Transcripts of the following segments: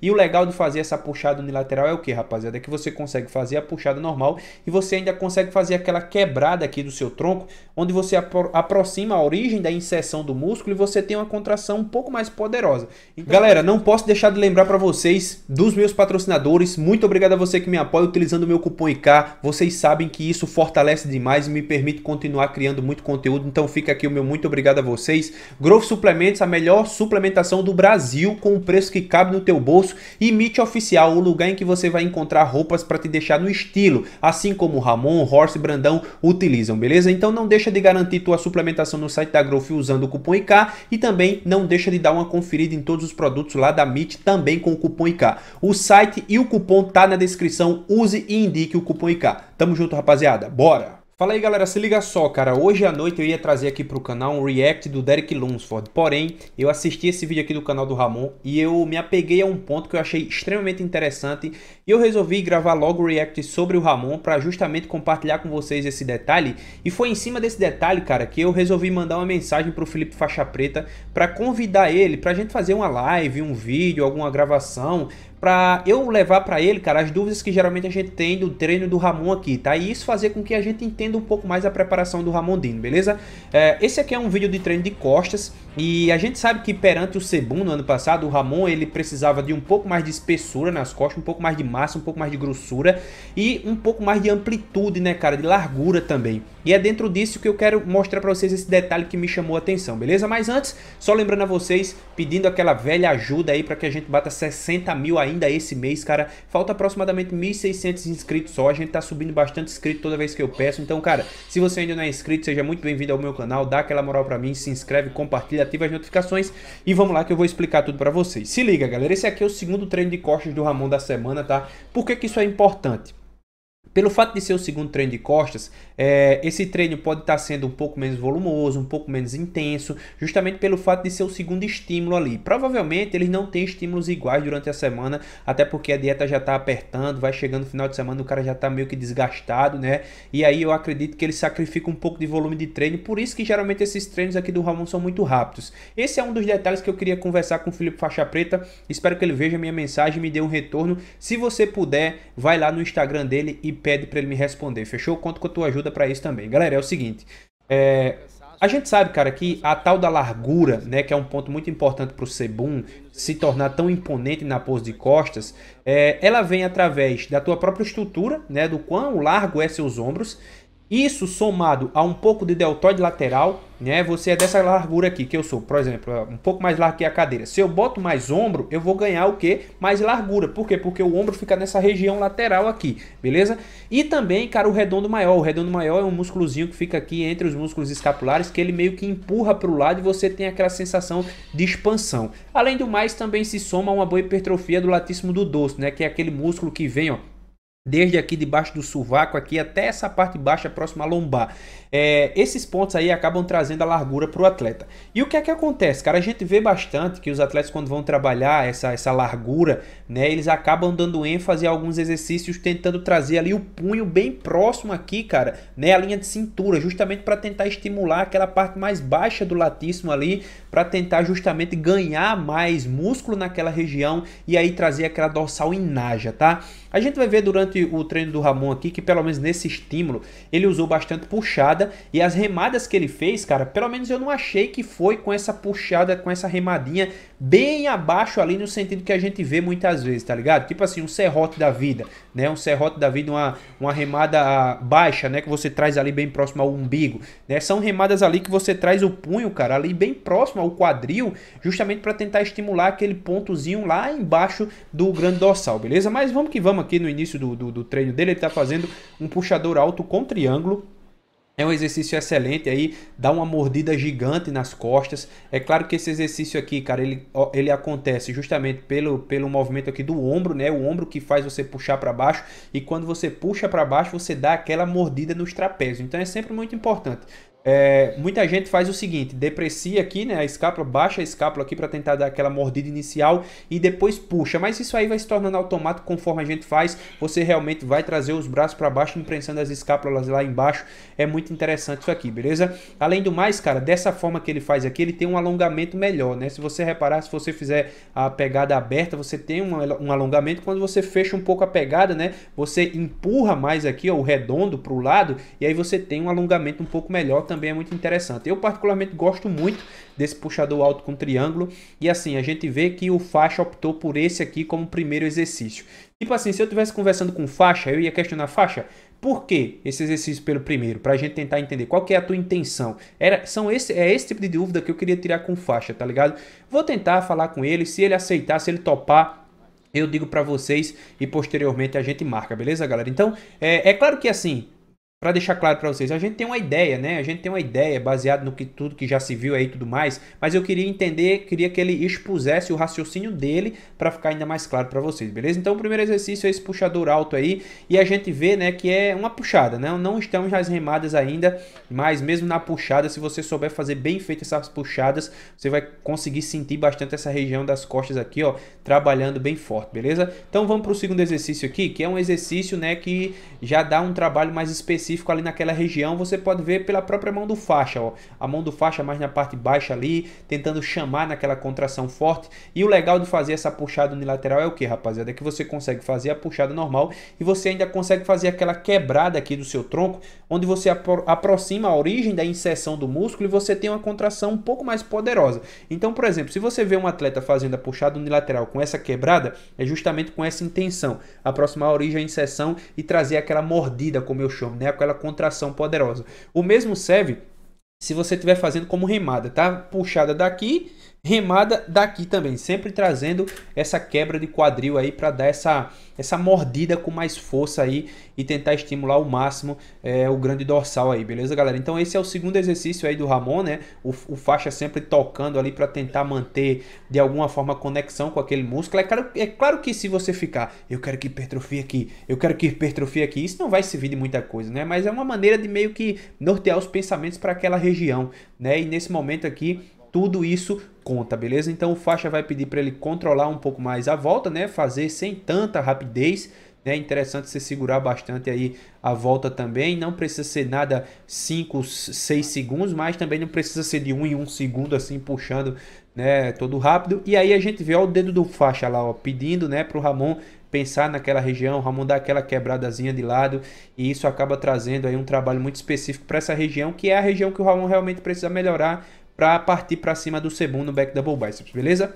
E o legal de fazer essa puxada unilateral é o que, rapaziada? É que você consegue fazer a puxada normal e você ainda consegue fazer aquela quebrada aqui do seu tronco, onde você apro aproxima a origem da inserção do músculo e você tem uma contração um pouco mais poderosa. Então, Galera, não posso deixar de lembrar para vocês dos meus patrocinadores. Muito obrigado a você que me apoia utilizando o meu cupom IK. Vocês sabem que isso fortalece demais e me permite continuar criando muito conteúdo. Então fica aqui o meu muito obrigado a vocês. Growth Suplementos, a melhor suplementação do Brasil com o preço que cabe no teu bolso bolso e Meet Oficial, o lugar em que você vai encontrar roupas para te deixar no estilo, assim como Ramon, Horse e Brandão utilizam, beleza? Então não deixa de garantir tua suplementação no site da Growth usando o cupom IK e também não deixa de dar uma conferida em todos os produtos lá da Meet também com o cupom IK. O site e o cupom tá na descrição, use e indique o cupom IK. Tamo junto, rapaziada. Bora! Fala aí galera, se liga só, cara. Hoje à noite eu ia trazer aqui pro canal um react do Derek Lunsford. Porém, eu assisti esse vídeo aqui do canal do Ramon e eu me apeguei a um ponto que eu achei extremamente interessante e eu resolvi gravar logo o react sobre o Ramon para justamente compartilhar com vocês esse detalhe. E foi em cima desse detalhe, cara, que eu resolvi mandar uma mensagem pro Felipe Faixa Preta para convidar ele pra gente fazer uma live, um vídeo, alguma gravação para eu levar para ele, cara, as dúvidas que geralmente a gente tem do treino do Ramon aqui, tá? E isso fazer com que a gente entenda um pouco mais a preparação do Dino, beleza? É, esse aqui é um vídeo de treino de costas e a gente sabe que perante o Sebum no ano passado, o Ramon ele precisava de um pouco mais de espessura nas costas, um pouco mais de massa, um pouco mais de grossura e um pouco mais de amplitude, né, cara, de largura também. E é dentro disso que eu quero mostrar para vocês esse detalhe que me chamou a atenção, beleza? Mas antes, só lembrando a vocês, pedindo aquela velha ajuda aí para que a gente bata 60 mil aí ainda esse mês, cara. Falta aproximadamente 1.600 inscritos só. A gente tá subindo bastante inscrito toda vez que eu peço. Então, cara, se você ainda não é inscrito, seja muito bem-vindo ao meu canal. Dá aquela moral pra mim, se inscreve, compartilha, ativa as notificações. E vamos lá que eu vou explicar tudo pra vocês. Se liga, galera. Esse aqui é o segundo treino de costas do Ramon da semana, tá? Por que que isso é importante? Pelo fato de ser o segundo treino de costas, é, esse treino pode estar sendo um pouco menos volumoso, um pouco menos intenso, justamente pelo fato de ser o segundo estímulo ali. Provavelmente eles não têm estímulos iguais durante a semana, até porque a dieta já está apertando, vai chegando no final de semana, o cara já está meio que desgastado, né? E aí eu acredito que ele sacrifica um pouco de volume de treino, por isso que geralmente esses treinos aqui do Ramon são muito rápidos. Esse é um dos detalhes que eu queria conversar com o Felipe Faixa Preta, espero que ele veja minha mensagem, me dê um retorno. Se você puder, vai lá no Instagram dele e pede para ele me responder. Fechou? Conto com a tua ajuda para isso também. Galera, é o seguinte. É, a gente sabe, cara, que a tal da largura, né, que é um ponto muito importante para o Sebum se tornar tão imponente na pose de costas, é, ela vem através da tua própria estrutura, né, do quão largo é seus ombros isso somado a um pouco de deltoide lateral, né? Você é dessa largura aqui que eu sou, por exemplo, é um pouco mais largo que a cadeira. Se eu boto mais ombro, eu vou ganhar o quê? Mais largura. Por quê? Porque o ombro fica nessa região lateral aqui, beleza? E também, cara, o redondo maior. O redondo maior é um músculozinho que fica aqui entre os músculos escapulares, que ele meio que empurra para o lado e você tem aquela sensação de expansão. Além do mais, também se soma uma boa hipertrofia do latíssimo do dorso, né? Que é aquele músculo que vem, ó, desde aqui debaixo do sovaco aqui até essa parte baixa é próxima à lombar. É, esses pontos aí acabam trazendo a largura para o atleta. E o que é que acontece, cara? A gente vê bastante que os atletas quando vão trabalhar essa, essa largura, né, eles acabam dando ênfase a alguns exercícios tentando trazer ali o punho bem próximo aqui, cara, né, a linha de cintura, justamente para tentar estimular aquela parte mais baixa do latíssimo ali, para tentar justamente ganhar mais músculo naquela região e aí trazer aquela dorsal inaja, tá? A gente vai ver durante o treino do Ramon aqui que pelo menos nesse estímulo ele usou bastante puxada e as remadas que ele fez, cara, pelo menos eu não achei que foi com essa puxada, com essa remadinha bem abaixo ali no sentido que a gente vê muitas vezes, tá ligado? Tipo assim, um serrote da vida, né? Um serrote da vida, uma, uma remada baixa, né? Que você traz ali bem próximo ao umbigo, né? São remadas ali que você traz o punho, cara, ali bem próximo ao quadril, justamente para tentar estimular aquele pontozinho lá embaixo do grande dorsal, beleza? Mas vamos que vamos aqui no início do, do, do treino dele, ele está fazendo um puxador alto com triângulo. É um exercício excelente aí, dá uma mordida gigante nas costas. É claro que esse exercício aqui, cara, ele, ele acontece justamente pelo, pelo movimento aqui do ombro, né? O ombro que faz você puxar para baixo e quando você puxa para baixo, você dá aquela mordida nos trapézios. Então é sempre muito importante. É, muita gente faz o seguinte: deprecia aqui, né? A escápula, baixa a escápula aqui para tentar dar aquela mordida inicial e depois puxa. Mas isso aí vai se tornando automático conforme a gente faz. Você realmente vai trazer os braços para baixo, imprensando as escápulas lá embaixo. É muito interessante isso aqui, beleza? Além do mais, cara, dessa forma que ele faz aqui, ele tem um alongamento melhor, né? Se você reparar, se você fizer a pegada aberta, você tem um, um alongamento. Quando você fecha um pouco a pegada, né? Você empurra mais aqui, ó, o redondo para o lado, e aí você tem um alongamento um pouco melhor também também é muito interessante. Eu particularmente gosto muito desse puxador alto com triângulo e assim, a gente vê que o Faixa optou por esse aqui como primeiro exercício. Tipo assim, se eu estivesse conversando com Faixa, eu ia questionar Faixa, por que esse exercício pelo primeiro? Para a gente tentar entender qual que é a tua intenção. Era, são esse, é esse tipo de dúvida que eu queria tirar com faixa, tá ligado? Vou tentar falar com ele, se ele aceitar, se ele topar, eu digo para vocês e posteriormente a gente marca, beleza, galera? Então, é, é claro que assim, para deixar claro para vocês, a gente tem uma ideia, né? A gente tem uma ideia baseada no que tudo que já se viu aí e tudo mais, mas eu queria entender, queria que ele expusesse o raciocínio dele para ficar ainda mais claro para vocês, beleza? Então o primeiro exercício é esse puxador alto aí e a gente vê, né, que é uma puxada, né? Não estamos nas remadas ainda, mas mesmo na puxada, se você souber fazer bem feito essas puxadas, você vai conseguir sentir bastante essa região das costas aqui, ó, trabalhando bem forte, beleza? Então vamos para o segundo exercício aqui, que é um exercício, né, que já dá um trabalho mais específico específico ali naquela região, você pode ver pela própria mão do faixa, ó, a mão do faixa mais na parte baixa ali, tentando chamar naquela contração forte. E o legal de fazer essa puxada unilateral é o que, rapaziada? É que você consegue fazer a puxada normal e você ainda consegue fazer aquela quebrada aqui do seu tronco, onde você apro aproxima a origem da inserção do músculo e você tem uma contração um pouco mais poderosa. Então, por exemplo, se você vê um atleta fazendo a puxada unilateral com essa quebrada, é justamente com essa intenção, aproximar a origem da inserção e trazer aquela mordida, como eu chamo, né? aquela contração poderosa. O mesmo serve se você estiver fazendo como remada, tá? Puxada daqui remada daqui também, sempre trazendo essa quebra de quadril aí para dar essa, essa mordida com mais força aí e tentar estimular ao máximo é, o grande dorsal aí, beleza galera? Então esse é o segundo exercício aí do Ramon, né? O, o faixa sempre tocando ali para tentar manter de alguma forma conexão com aquele músculo. É claro, é claro que se você ficar, eu quero que hipertrofie aqui, eu quero que hipertrofie aqui, isso não vai servir de muita coisa, né? Mas é uma maneira de meio que nortear os pensamentos para aquela região, né? E nesse momento aqui tudo isso conta, beleza? Então o faixa vai pedir para ele controlar um pouco mais a volta, né? Fazer sem tanta rapidez. É né? interessante você segurar bastante aí a volta também. Não precisa ser nada 5, 6 segundos, mas também não precisa ser de 1 um em 1 um segundo assim puxando, né, todo rápido. E aí a gente vê ó, o dedo do faixa lá, ó, pedindo, né, pro Ramon pensar naquela região, o Ramon dá aquela quebradazinha de lado e isso acaba trazendo aí um trabalho muito específico para essa região, que é a região que o Ramon realmente precisa melhorar para partir para cima do segundo no back double biceps, beleza?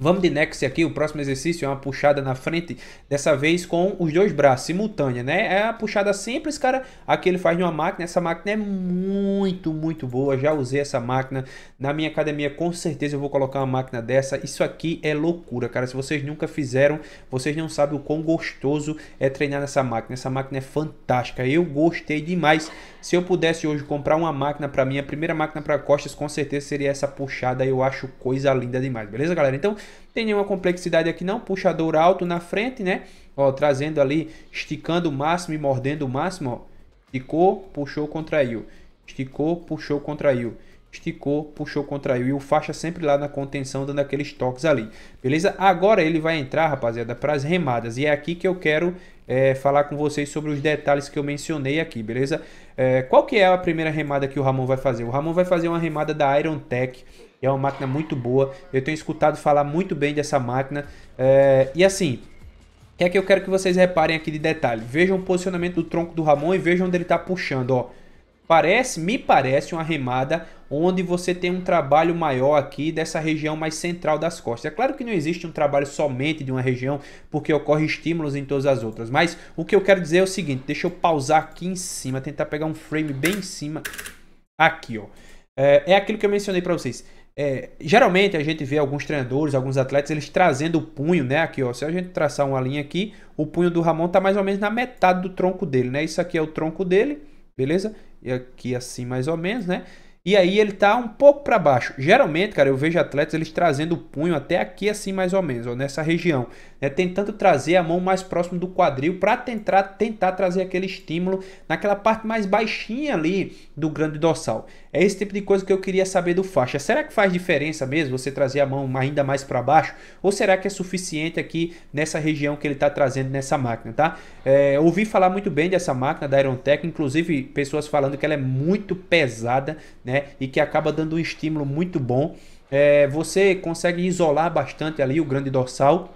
Vamos de next aqui, o próximo exercício é uma puxada na frente, dessa vez com os dois braços, simultânea, né? É a puxada simples, cara, aqui ele faz de uma máquina, essa máquina é muito, muito boa, já usei essa máquina na minha academia, com certeza eu vou colocar uma máquina dessa, isso aqui é loucura, cara, se vocês nunca fizeram, vocês não sabem o quão gostoso é treinar nessa máquina, essa máquina é fantástica, eu gostei demais, se eu pudesse hoje comprar uma máquina para mim, a primeira máquina para costas, com certeza seria essa puxada, eu acho coisa linda demais, beleza, galera? Então, tem nenhuma complexidade aqui não, puxador alto na frente, né? Ó, trazendo ali, esticando o máximo e mordendo o máximo, ó. Esticou, puxou, contraiu. Esticou, puxou, contraiu esticou, puxou, contraiu e o faixa sempre lá na contenção dando aqueles toques ali, beleza? Agora ele vai entrar, rapaziada, para as remadas e é aqui que eu quero é, falar com vocês sobre os detalhes que eu mencionei aqui, beleza? É, qual que é a primeira remada que o Ramon vai fazer? O Ramon vai fazer uma remada da Iron Tech, é uma máquina muito boa. Eu tenho escutado falar muito bem dessa máquina. É, e assim, o que é que eu quero que vocês reparem aqui de detalhe? Vejam o posicionamento do tronco do Ramon e vejam onde ele está puxando, ó. Parece, me parece uma remada onde você tem um trabalho maior aqui dessa região mais central das costas. É claro que não existe um trabalho somente de uma região, porque ocorre estímulos em todas as outras. Mas o que eu quero dizer é o seguinte, deixa eu pausar aqui em cima, tentar pegar um frame bem em cima aqui, ó. É, é aquilo que eu mencionei para vocês. É, geralmente a gente vê alguns treinadores, alguns atletas, eles trazendo o punho, né? Aqui, ó. Se a gente traçar uma linha aqui, o punho do Ramon tá mais ou menos na metade do tronco dele, né? Isso aqui é o tronco dele, beleza? E aqui assim mais ou menos, né? E aí ele tá um pouco para baixo. Geralmente, cara, eu vejo atletas eles trazendo o punho até aqui assim mais ou menos, ó, nessa região né, tentando trazer a mão mais próximo do quadril para tentar, tentar trazer aquele estímulo naquela parte mais baixinha ali do grande dorsal. É esse tipo de coisa que eu queria saber do faixa. Será que faz diferença mesmo você trazer a mão ainda mais para baixo? Ou será que é suficiente aqui nessa região que ele está trazendo nessa máquina, tá? É, ouvi falar muito bem dessa máquina da Aerontech, inclusive pessoas falando que ela é muito pesada, né? E que acaba dando um estímulo muito bom. É, você consegue isolar bastante ali o grande dorsal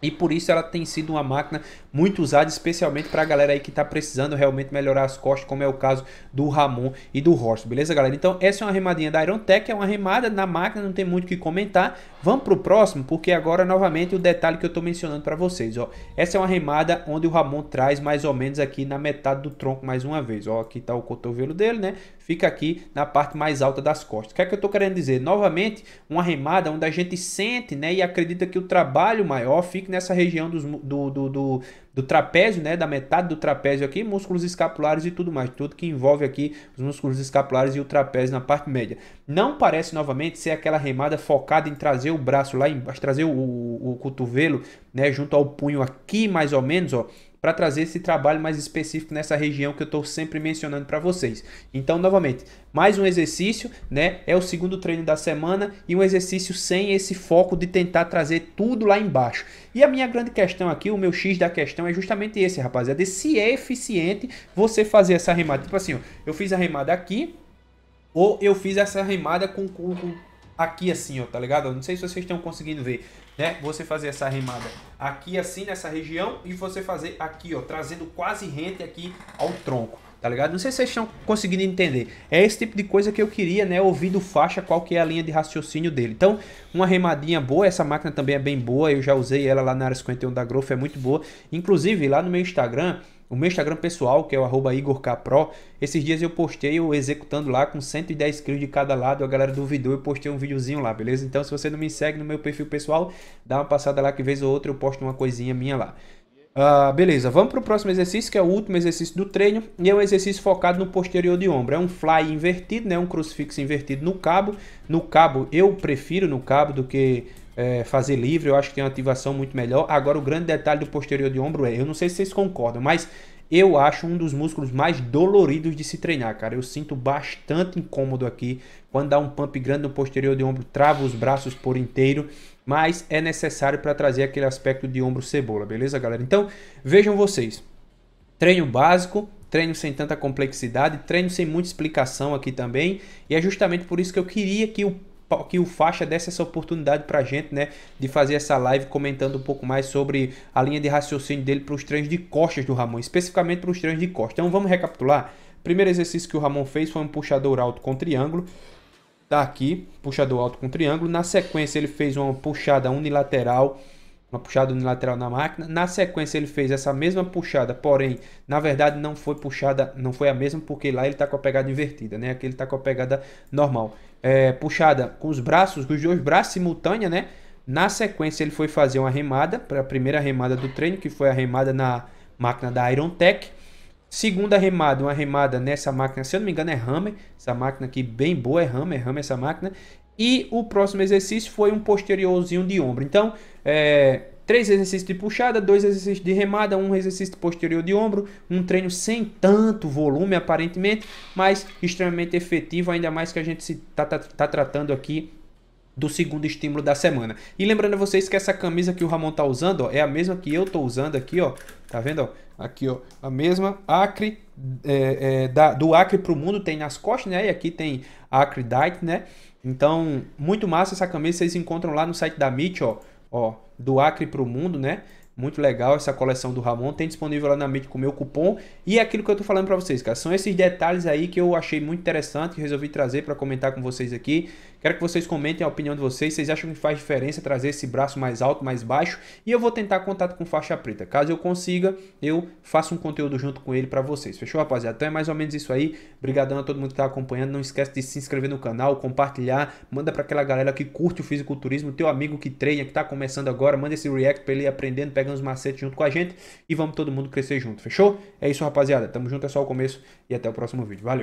e por isso ela tem sido uma máquina muito usada, especialmente para a galera aí que está precisando realmente melhorar as costas, como é o caso do Ramon e do Horst, beleza, galera? Então, essa é uma remadinha da Iron Tech, é uma remada na máquina, não tem muito o que comentar. Vamos para o próximo, porque agora novamente o detalhe que eu estou mencionando para vocês. Ó. Essa é uma remada onde o Ramon traz mais ou menos aqui na metade do tronco mais uma vez. Ó. Aqui está o cotovelo dele, né? Fica aqui na parte mais alta das costas. O que é que eu estou querendo dizer? Novamente, uma remada onde a gente sente né, e acredita que o trabalho maior fique nessa região dos, do, do, do do trapézio, né, da metade do trapézio aqui, músculos escapulares e tudo mais, tudo que envolve aqui os músculos escapulares e o trapézio na parte média. Não parece novamente ser aquela remada focada em trazer o braço lá embaixo, trazer o, o, o cotovelo, né, junto ao punho aqui mais ou menos, ó, para trazer esse trabalho mais específico nessa região que eu estou sempre mencionando para vocês. Então, novamente, mais um exercício, né? É o segundo treino da semana e um exercício sem esse foco de tentar trazer tudo lá embaixo. E a minha grande questão aqui, o meu X da questão é justamente esse, rapaziada, é se é eficiente você fazer essa remada. Tipo assim, ó, eu fiz a remada aqui, ou eu fiz essa remada com, com aqui assim, ó, tá ligado? não sei se vocês estão conseguindo ver, né? Você fazer essa remada aqui assim nessa região e você fazer aqui, ó, trazendo quase rente aqui ao tronco. Tá ligado? Não sei se vocês estão conseguindo entender. É esse tipo de coisa que eu queria, né? Ouvir do faixa qual que é a linha de raciocínio dele. Então, uma remadinha boa. Essa máquina também é bem boa. Eu já usei ela lá na área 51 da Growth, é muito boa. Inclusive, lá no meu Instagram, o meu Instagram pessoal, que é o igorkpro, esses dias eu postei eu executando lá com 110 kg de cada lado, a galera duvidou, eu postei um videozinho lá, beleza? Então se você não me segue no meu perfil pessoal, dá uma passada lá que vez ou outra eu posto uma coisinha minha lá. Uh, beleza, vamos para o próximo exercício, que é o último exercício do treino, e é um exercício focado no posterior de ombro. É um fly invertido, né? um crucifixo invertido no cabo. No cabo, eu prefiro no cabo do que é, fazer livre, eu acho que tem uma ativação muito melhor. Agora, o grande detalhe do posterior de ombro é, eu não sei se vocês concordam, mas eu acho um dos músculos mais doloridos de se treinar, cara. Eu sinto bastante incômodo aqui quando dá um pump grande no posterior de ombro, trava os braços por inteiro, mas é necessário para trazer aquele aspecto de ombro cebola, beleza, galera? Então, vejam vocês. Treino básico, treino sem tanta complexidade, treino sem muita explicação aqui também, e é justamente por isso que eu queria que o que o Faixa desse essa oportunidade para a gente, né, de fazer essa live comentando um pouco mais sobre a linha de raciocínio dele para os treinos de costas do Ramon, especificamente para os treinos de costas. Então vamos recapitular. Primeiro exercício que o Ramon fez foi um puxador alto com triângulo. Tá aqui, puxador alto com triângulo. Na sequência ele fez uma puxada unilateral uma puxada unilateral na máquina. Na sequência ele fez essa mesma puxada, porém, na verdade não foi puxada, não foi a mesma, porque lá ele está com a pegada invertida, né? Aqui ele está com a pegada normal é, puxada com os braços, com os dois braços simultânea, né? Na sequência, ele foi fazer uma remada, para a primeira remada do treino, que foi a remada na máquina da Iron Tech. Segunda remada, uma remada nessa máquina, se eu não me engano é Hammer, essa máquina aqui bem boa é Hammer, Hammer essa máquina. E o próximo exercício foi um posteriorzinho de ombro. Então, é, Três exercícios de puxada, dois exercícios de remada, um exercício posterior de ombro, um treino sem tanto volume aparentemente, mas extremamente efetivo, ainda mais que a gente está tá, tá tratando aqui do segundo estímulo da semana. E lembrando a vocês que essa camisa que o Ramon está usando, ó, é a mesma que eu estou usando aqui, ó. Tá vendo, ó? Aqui, ó. A mesma Acre, é, é, da, do Acre o mundo tem nas costas, né? E aqui tem Acre Diet, né? Então, muito massa essa camisa. Vocês encontram lá no site da Mitch, ó. Ó, do Acre para o mundo, né? Muito legal essa coleção do Ramon. Tem disponível lá na mídia com o meu cupom. E é aquilo que eu tô falando para vocês, cara. São esses detalhes aí que eu achei muito interessante, que resolvi trazer para comentar com vocês aqui. Quero que vocês comentem a opinião de vocês. Vocês acham que faz diferença trazer esse braço mais alto, mais baixo? E eu vou tentar contato com faixa preta. Caso eu consiga, eu faço um conteúdo junto com ele para vocês. Fechou, rapaziada? Então é mais ou menos isso aí. Obrigadão a todo mundo que tá acompanhando. Não esquece de se inscrever no canal, compartilhar. Manda para aquela galera que curte o fisiculturismo, teu amigo que treina, que tá começando agora. Manda esse react para ele aprendendo, pega pegando os macetes junto com a gente e vamos todo mundo crescer junto, fechou? É isso, rapaziada. Tamo junto, é só o começo e até o próximo vídeo. Valeu!